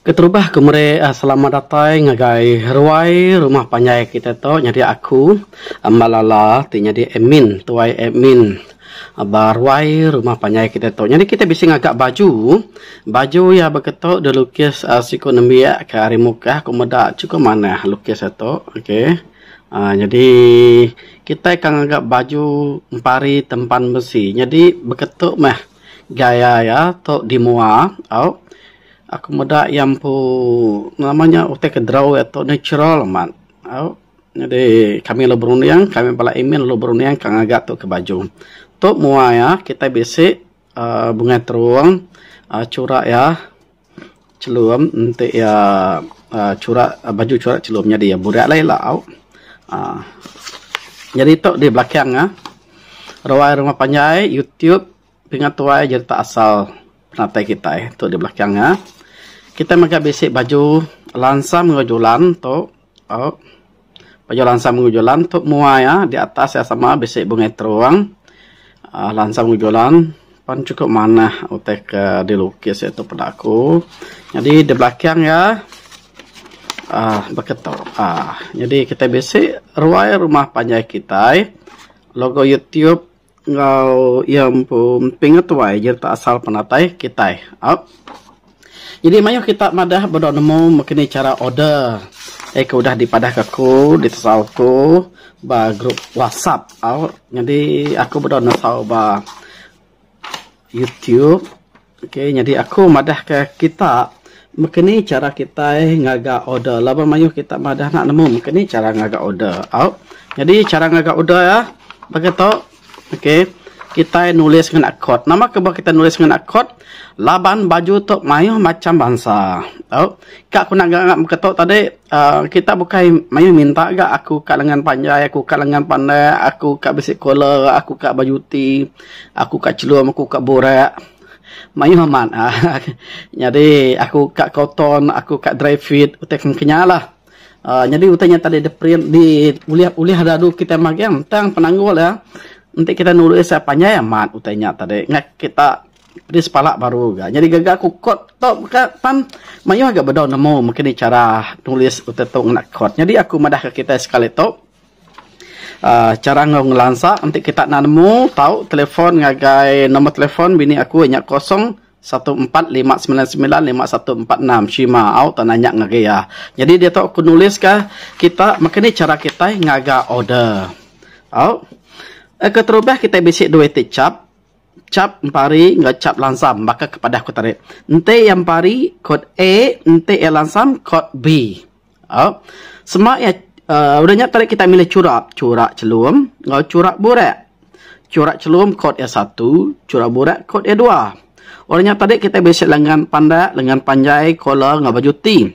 Keterubah kemere uh, selamat datang ngagai ruai rumah panjai kita tu nyari aku eh, Malala ti nyari admin tuai admin baruai rumah panjai kita tu nyari kita bisi ngagak baju baju ya beketo de lukis uh, eh, siko nembia ke ari muka ko meda cukup mana lukis atau okey uh, eh, jadi kita akan ngagak baju empari tempan besi jadi beketo mah gaya ya tok dimua au oh aku muda yang pu namanya utek oh, draw atau natural man. Au. Jadi kami lo beruniang, kami pula imin lo beruniang kang agak tu kebaju. Tu mua ya, kita bisi uh, bunga terowong, uh, curak ya. Celum nanti ya uh, curak uh, baju curak celumnya dia budak lain lah au. Uh, jadi tu di belakang ya. Rawai rumah panjai YouTube pingat tuai jadi tak asal pelantai kita eh, tu di belakang ya. Kita makan besik baju lansa mengujulan tu. Oh. Baju lansa mengujulan tu mua ya. Eh, di atas ya sama besik bunga eh. teruang. Uh, lansa mengujulan. Pan cukup mana untuk uh, dilukis itu ya, pada aku. Jadi di belakang ya. Ah, uh, begitu. Ah, jadi kita besik ruai rumah panjang kita. Logo YouTube ngau yang pun pingat jadi tak asal penatai kita up jadi mayo kita madah berdoa nemu makini cara order eh kau dah dipadah ke ku di tasal ku grup whatsapp au jadi aku berdoa nesau bah youtube Okay, jadi aku madah ke kita ni cara kita ngaga order labar mayo kita madah nak nemu ni cara ngaga order au jadi cara ngaga order ya bagi tau Okey, kita nulis dengan akod. Nama kebah kita nulis dengan akod. Laban baju tok mayuh macam bangsa. Tahu? Oh. Kak aku nak gak ketok tadi. Uh, kita bukan mayuh minta gak aku kak lengan panjang, aku kak lengan pandai, aku kak besi kola, aku kak baju ti, aku kak celum, aku kak borak. Mayuh aman. Ah, jadi aku kak cotton, aku kak dry fit, utek kenyalah. lah. Uh, jadi utanya tadi di print di uliah uliah dadu kita magem tang penanggul lah, ya nanti kita nulis siapanya ya mat utanya tadi ngak kita di sepala baru ga jadi gagak kukot top ka pan mayu agak bedau nemu mungkin cara nulis uta tu ngak kot jadi aku madah ke kita sekali tu uh, ah, cara ngau ngelansa nanti kita nak nemu tau telefon ngagai nomor telefon bini aku Nya kosong 14599546 Shima au tanya ngagai ya. Jadi dia tu aku nulis ka kita makini cara kita ngaga order. Au oh. Eh, aku terubah kita bisik dua titik cap. Cap empari ngah cap lansam. Maka kepada aku tarik. Nanti yang pari kod A. Nanti yang lansam kod B. Oh. Semak ya. Uh, eh, udahnya tarik kita milih curak. Curak celum. Ngah curak burek. Curak celum kod yang satu. Curak burek kod yang dua. Orangnya tadi kita bisik lengan pandai, lengan panjai, kola, ngah baju ti.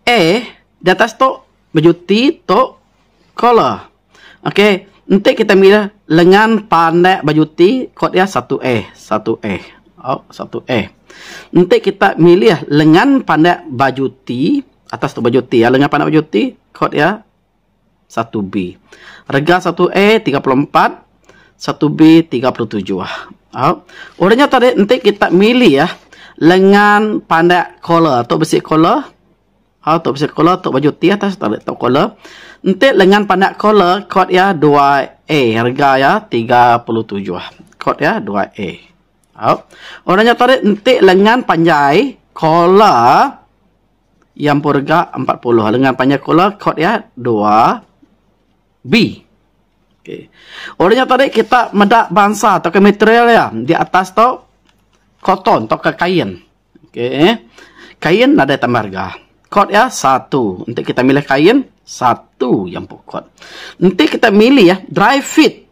Eh, di atas tu baju ti tu kola. Okey, nanti kita milih lengan pendek baju T, kod dia E, satu E, oh satu E. Nanti kita milih lengan pendek baju T, atas tu baju T ya, lengan pendek baju T, kot dia satu b Rega e, tiga puluh empat, satu b tiga puluh 37. Ah. Oh. Orangnya tadi nanti kita milih ya, lengan pendek collar atau besi collar. Ha tok bisa kola tok baju ti atas tak tok kola. Entik lengan pandak kola kod ya 2A harga ya 37. Kod ya 2A. Ha. Orangnya tarik entik lengan panjai kola yang harga 40 lengan panjang kola kod ya 2 B. Okey. Orangnya tarik kita medak bangsa atau ke material ya di atas tok koton atau kain. Okey. Kain ada tambah harga kod ya satu nanti kita milih kain satu yang pokok nanti kita milih ya dry fit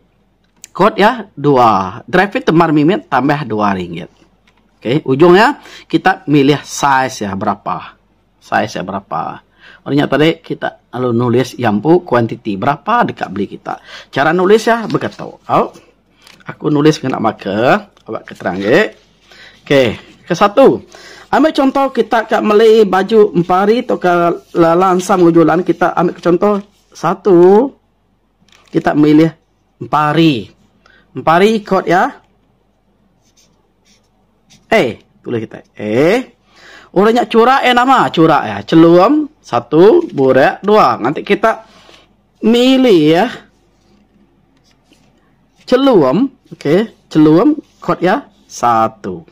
kod ya dua dry fit temar mimin tambah dua ringgit oke okay. ujungnya kita milih size ya berapa size ya berapa Orangnya tadi kita lalu nulis yampu quantity berapa dekat beli kita. Cara nulis ya begitu. Oh, aku nulis kena maka. Awak keterang ye. Okay ke satu. Ambil contoh kita kat Malay baju empari hari atau ke lansam ujulan. Kita ambil contoh satu. Kita milih empari, empari Empat ikut ya. Eh, tulis kita. Eh, orangnya curak eh nama curak ya. Celum, satu, burak, dua. Nanti kita milih ya. Celum, oke. Okay. Celum, kot ya. Satu.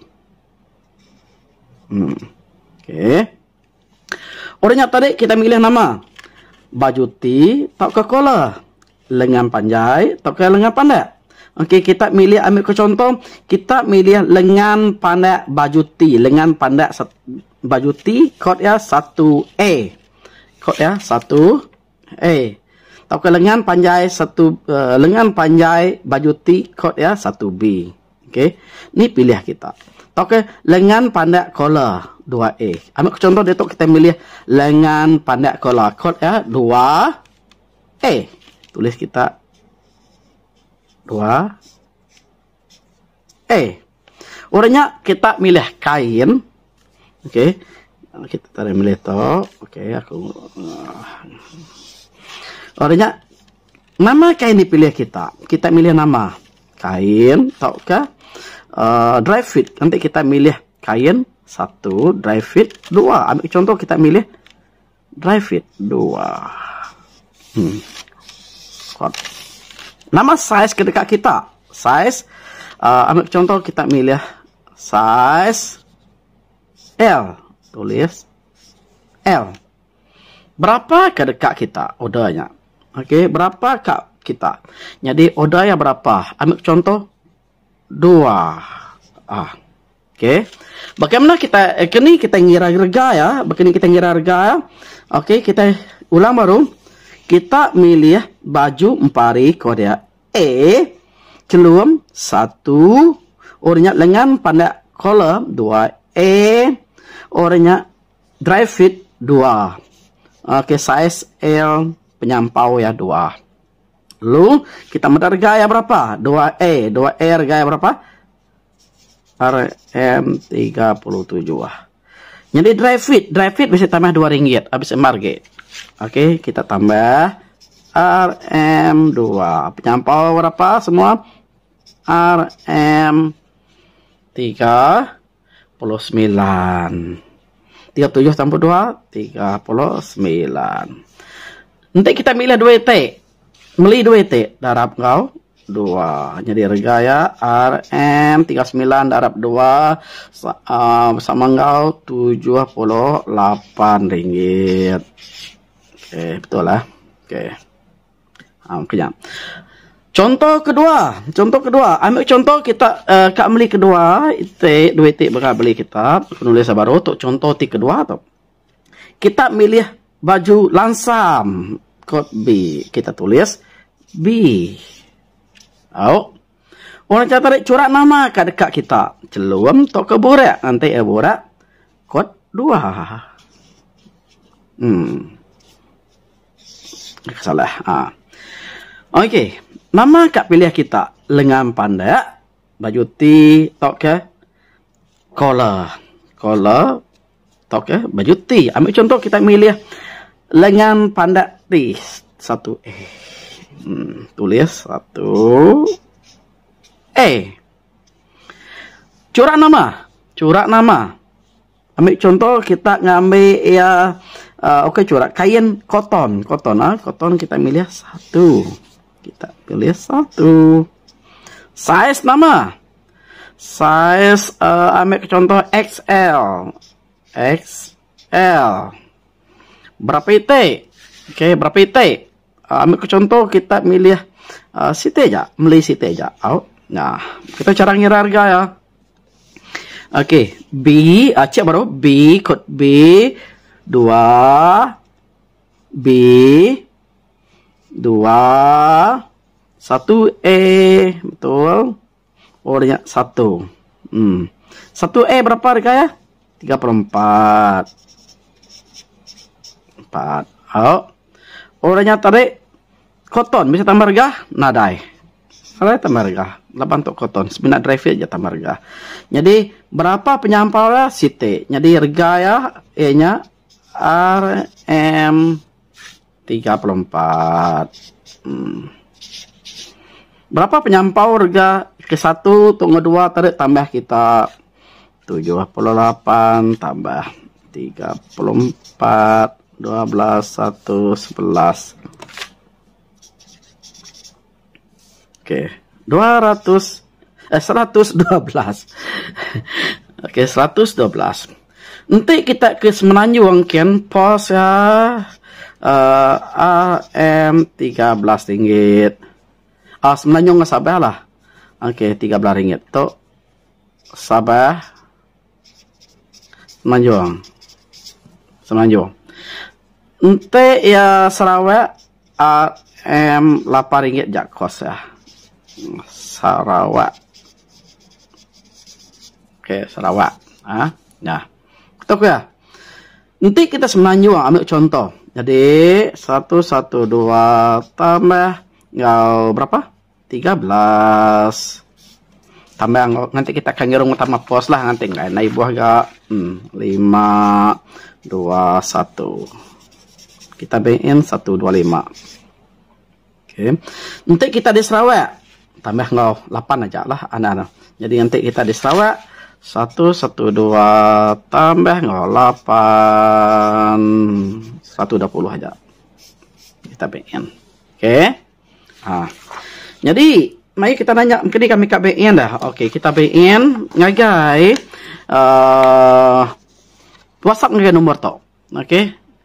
Hmm. Okey. Orangnya tadi kita pilih nama. Baju T tak ke kola. Lengan panjang tak ke lengan pendek. Okey, kita pilih, ambil ke contoh. Kita pilih lengan pendek baju T. Lengan pendek baju T. Kod ya 1A. Kod ya 1A. Tak ke lengan panjang satu uh, lengan panjang baju T. Kod ya 1B. Okey. Ni pilih kita. Okey, lengan pandak kola 2A. Ambil contoh dia tu kita milih lengan pandak kola kot ya 2 A. Tulis kita 2 A. Orangnya kita milih kain. Okey. Kita tadi milih to. Okey, aku uh. Orangnya nama kain dipilih kita. Kita milih nama kain tau kah? uh, ah, drive fit. Nanti kita milih kain satu, drive fit dua. Ambil contoh kita milih drive fit dua. Hmm. Nama size ketika kita size. Uh, ambil contoh kita milih size L. Tulis L. Berapa ketika kita odanya? Oke, okay, berapa kak kita? Jadi odanya berapa? Ambil contoh dua ah, okey bagaimana kita eh, kini kita ngira harga ya bagaimana kita ngira harga ya okey kita ulang baru kita milih baju empari korea a celum satu orangnya lengan pada collar dua a e, orangnya dry fit dua okey size l penyampau ya dua Lalu kita mencari gaya berapa? 2E. 2R gaya berapa? RM37. Jadi drive fit. Drive fit bisa tambah 2 ringgit. Habis embargo Oke, kita tambah RM2. Penyampau berapa semua? rm sembilan 39. 37 tambah 2, 39. Nanti kita milih 2T. dua t, darab kau dua jadi harga ya RM sembilan darab dua uh, sama kau lapan ringgit oke okay, betul lah eh? okay. Ah, um, kejap Contoh kedua, contoh kedua, ambil contoh kita uh, kak beli kedua, itu dua tik berapa beli kita, penulis baru, untuk contoh tik kedua, top. kita milih baju lansam. Kod B. Kita tulis B. Oh. Orang kata tarik curak nama ke dekat kita. Celum tok ke borak. Nanti ya borak. Kod dua. Hmm. Salah. Ah. Ha. Okey. Nama kak pilih kita. Lengan pandai. Baju T. Tok ke. Collar. Collar. Tok ke. Baju T. Ambil contoh kita milih. Lengan pandai tulis satu e hmm, tulis satu e eh, curak nama curak nama ambil contoh kita ngambil ya uh, oke okay, curak kain koton koton ah koton kita milih satu kita pilih satu size nama size uh, ambil contoh XL XL berapa itu Okey, berapa IT? Uh, ah, ambil ke contoh kita milih uh, Siti aja, beli Siti aja. Out. Nah, kita cara ngira harga ya. Okey, B, uh, baru B kot b 2 B 2 1 A betul. Ordernya 1. Hmm. 1 A e berapa harga ya? 34. 4. oh. orangnya tadi koton bisa tambah harga nadai kalau tambah harga 8 untuk koton sembilan drive aja tambah harga jadi berapa penyampaunya city jadi harga ya e nya RM 34 hmm. berapa penyampau harga ke satu tunggu dua tarik tambah kita 78 tambah 34 12 1 11 Oke, okay. 200 eh 112. Oke, okay, 112. Nanti kita ke Semenanjung kian pos ya. Uh, AM 13 ringgit. Ah, uh, Semenanjung ke Sabah lah. Oke, okay, 13 ringgit. Tuh. Sabah. Semenanjung. Semenanjung. Ente ya Sarawak AM 8 ringgit jak kos ya. Sarawak. Oke, okay, Sarawak. Ah, nah. Ya. Ketuk ya. Nanti kita semenanjung ambil contoh. Jadi 1 1 2 tambah ya, berapa? 13. Tambah nanti kita akan ngerung utama pos lah nanti enggak naik buah enggak. Hmm, 5 2 1 kita BN 125 oke okay. nanti kita di Sarawak tambah ngau 8 aja lah anak-anak jadi nanti kita di Sarawak 112 tambah ngau 8 120 aja kita BN oke okay. ah. jadi mari kita nanya kini kami KBN dah oke okay, kita BN ngagai uh, WhatsApp ngagai nomor tau oke okay? 0145999546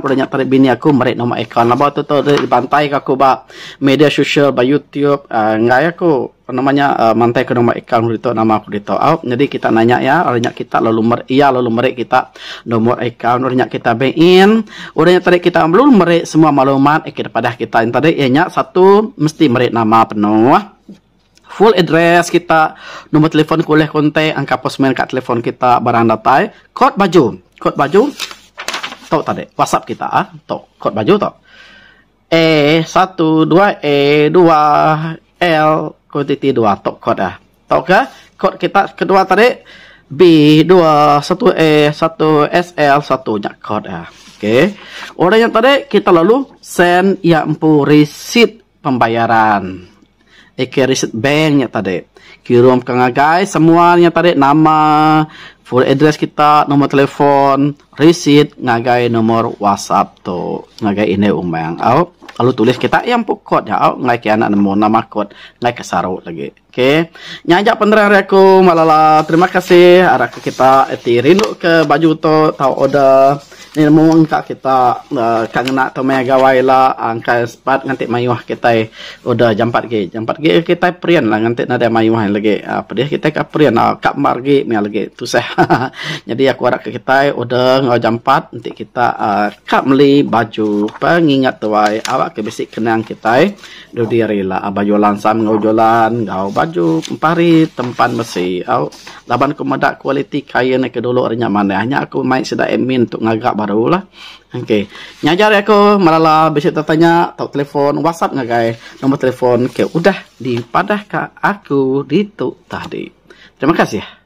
boleh nyat tarik bini aku merik nombor ikan lah tu tu di pantai. aku ba media sosial ba youtube uh, ah, ngai ya aku namanya uh, ah, mantai ke nombor ikan itu nama aku di tau jadi kita nanya ya orang nyat kita lalu mer iya lalu merik kita nombor ikan orang nyat kita bank in orang kita lalu merik semua maklumat ikan eh, pada kita yang tadi ya satu mesti merik nama penuh ah. full address kita, nomor telefon kuliah kontak, angka posmen kat telefon kita, barang datai, kod baju, kod baju, tau tadi, WhatsApp kita, ah, tau, kod baju tau. E 1 2 E 2 L quantity 2 tok kod ah. Tok ke? Ah. Kod kita kedua tadi B 2 1 E 1 sl 1 nya kod ah. Okey. Orang yang tadi kita lalu send yang empu receipt pembayaran. Ike riset bank yang tadi. Kirim ke guys. Semua yang tadi. Nama. Full address kita. Nomor telefon. Riset. Ngagai nomor WhatsApp tu. Ngagai ini umang. Oh. Lalu tulis kita yang pokok ya oh, ngai ke anak nemu nama kot, ngai ke sarok lagi oke okay. nyaja penderang aku malala terima kasih araku kita eti rindu ke baju to tau oda ni nemu engka kita uh, kang nak to mai gawai la angka sepat nanti mayuh kita eh. oda jampat ge jampat ge kita perian lah nanti nada mayuh lagi uh, ah, pedih kita ka prian uh, ah, ka margi mai lagi tu se jadi aku arak ke kita eh, oda ngau jampat nanti kita uh, ah, ka meli baju pengingat tuai ke besik kenang kita eh. do diri lah abajo lansam ngau jolan ngau baju empari tempan besi au laban ku meda kualiti kaya nak ke dulu arnya mana hanya aku mai sida admin untuk ngagak barulah. Okey, Okay. Nyajar ya aku malala besi tanya tau telefon WhatsApp ngagai nomor telefon ke okay. udah dipadah ka aku tu tadi. Terima kasih ya.